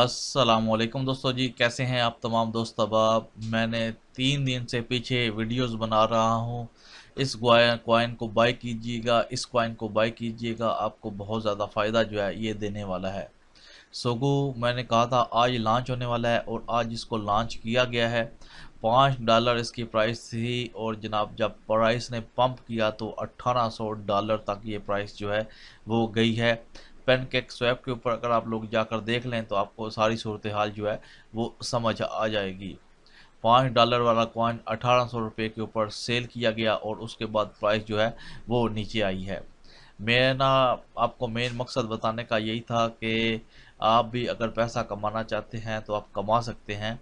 असलकम दोस्तों जी कैसे हैं आप तमाम दोस्त अबाब मैंने तीन दिन से पीछे वीडियोस बना रहा हूं इस कॉइन को बाई कीजिएगा इस कॉइन को बाई कीजिएगा आपको बहुत ज़्यादा फ़ायदा जो है ये देने वाला है सोगो मैंने कहा था आज लॉन्च होने वाला है और आज इसको लॉन्च किया गया है पाँच डॉलर इसकी प्राइस थी और जनाब जब प्राइस ने पंप किया तो सौ डॉलर तक ये प्राइस जो है वो गई है पेन स्वैप के ऊपर अगर आप लोग जाकर देख लें तो आपको सारी सूरत हाल जो है वो समझ आ जाएगी पाँच डॉलर वाला कॉइन अठारह सौ रुपये के ऊपर सेल किया गया और उसके बाद प्राइस जो है वो नीचे आई है मेरा आपको मेन मकसद बताने का यही था कि आप भी अगर पैसा कमाना चाहते हैं तो आप कमा सकते हैं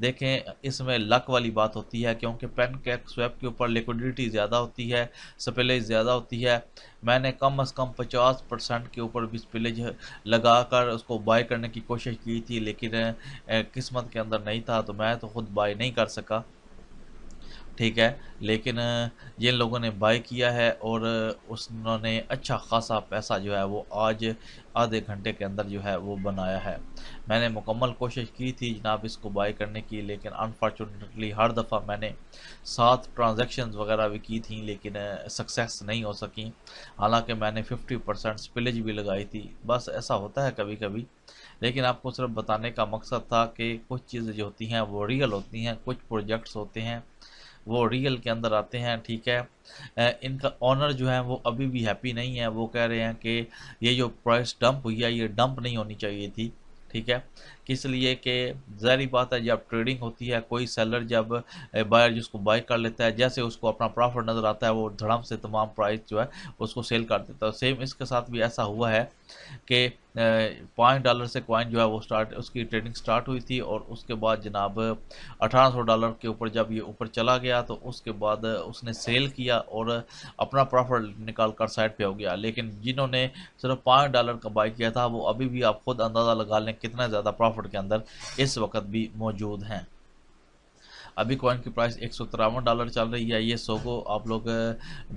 देखें इसमें लक वाली बात होती है क्योंकि पेन कैक स्वैप के ऊपर लिक्विडिटी ज़्यादा होती है स्पिलेज ज़्यादा होती है मैंने कम अज़ कम पचास परसेंट के ऊपर भी स्पिलेज लगा कर उसको बाय करने की कोशिश की थी लेकिन किस्मत के अंदर नहीं था तो मैं तो खुद बाय नहीं कर सका ठीक है लेकिन ये लोगों ने बाय किया है और उन्होंने अच्छा खासा पैसा जो है वो आज आधे घंटे के अंदर जो है वो बनाया है मैंने मुकम्मल कोशिश की थी जनाब इसको बाय करने की लेकिन अनफॉर्चुनेटली हर दफ़ा मैंने सात ट्रांजेक्शन वगैरह भी की थी लेकिन सक्सेस नहीं हो सकी हालांकि मैंने फिफ्टी परसेंट स्पिलेज भी लगाई थी बस ऐसा होता है कभी कभी लेकिन आपको सिर्फ बताने का मकसद था कि कुछ चीज़ें जो होती हैं वो रियल होती हैं कुछ प्रोजेक्ट्स होते हैं वो रियल के अंदर आते हैं ठीक है इनका ऑनर जो है वो अभी भी हैप्पी नहीं है वो कह रहे हैं कि ये जो प्राइस डंप हुई है ये डंप नहीं होनी चाहिए थी ठीक है किस लिए कि जहरी बात है जब ट्रेडिंग होती है कोई सेलर जब बायर जिसको बाय कर लेता है जैसे उसको अपना प्रॉफिट नज़र आता है वो धड़म से तमाम प्राइस जो है उसको सेल कर देता है सेम इसके साथ भी ऐसा हुआ है कि पॉइंट डॉलर से कॉइन जो है वो स्टार्ट उसकी ट्रेडिंग स्टार्ट हुई थी और उसके बाद जनाब 1800 डॉलर के ऊपर जब ये ऊपर चला गया तो उसके बाद उसने सेल किया और अपना प्रॉफिट निकाल कर साइड पे हो गया लेकिन जिन्होंने सिर्फ पाँच डॉलर का बाई किया था वो अभी भी आप खुद अंदाज़ा लगा लें कितना ज़्यादा प्रॉफिट के अंदर इस वक्त भी मौजूद हैं अभी कॉइन की प्राइस एक डॉलर चल रही है ये सो को आप लोग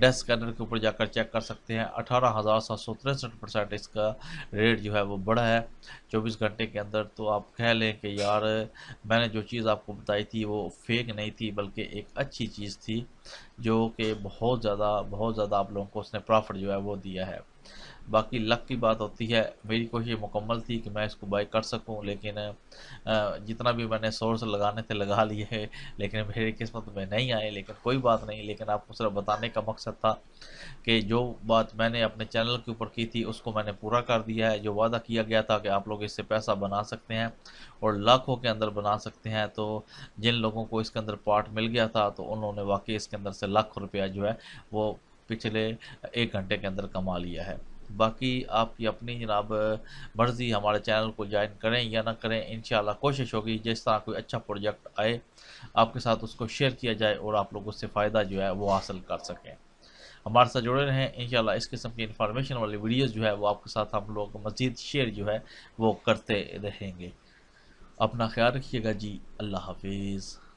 डेस्क स्कैनर के ऊपर जाकर चेक कर सकते हैं अठारह हज़ार सात सौ तिरसठ परसेंट इसका रेट जो है वो बढ़ा है चौबीस घंटे के अंदर तो आप कह लें कि यार मैंने जो चीज़ आपको बताई थी वो फेक नहीं थी बल्कि एक अच्छी चीज़ थी जो कि बहुत ज़्यादा बहुत ज़्यादा आप लोगों को उसने प्रॉफिट जो है वो दिया है बाकी लक की बात होती है मेरी कोशिश मुकम्मल थी कि मैं इसको बाई कर सकूं लेकिन जितना भी मैंने सोर्स लगाने थे लगा लिए लेकिन मेरी किस्मत में नहीं आए लेकिन कोई बात नहीं लेकिन आपको सिर्फ बताने का मकसद था कि जो बात मैंने अपने चैनल के ऊपर की थी उसको मैंने पूरा कर दिया है जो वादा किया गया था कि आप लोग इससे पैसा बना सकते हैं और लाखों के अंदर बना सकते हैं तो जिन लोगों को इसके अंदर पार्ट मिल गया था तो उन्होंने वाकई इसके अंदर से लाख रुपया जो है वो पिछले एक घंटे के अंदर कमा लिया है बाकी आपकी अपनी जनाब मर्ज़ी हमारे चैनल को ज्वाइन करें या ना करें इन कोशिश होगी जिस तरह कोई अच्छा प्रोजेक्ट आए आपके साथ उसको शेयर किया जाए और आप लोग उससे फ़ायदा जो है वो हासिल कर सकें हमारे साथ जुड़े रहें इन इस किस्म की इन्फॉर्मेशन वाली वीडियोज़ जो है वो आपके साथ हम लोग मज़ीद शेयर जो है वो करते रहेंगे अपना ख्याल रखिएगा जी अल्लाह हाफिज़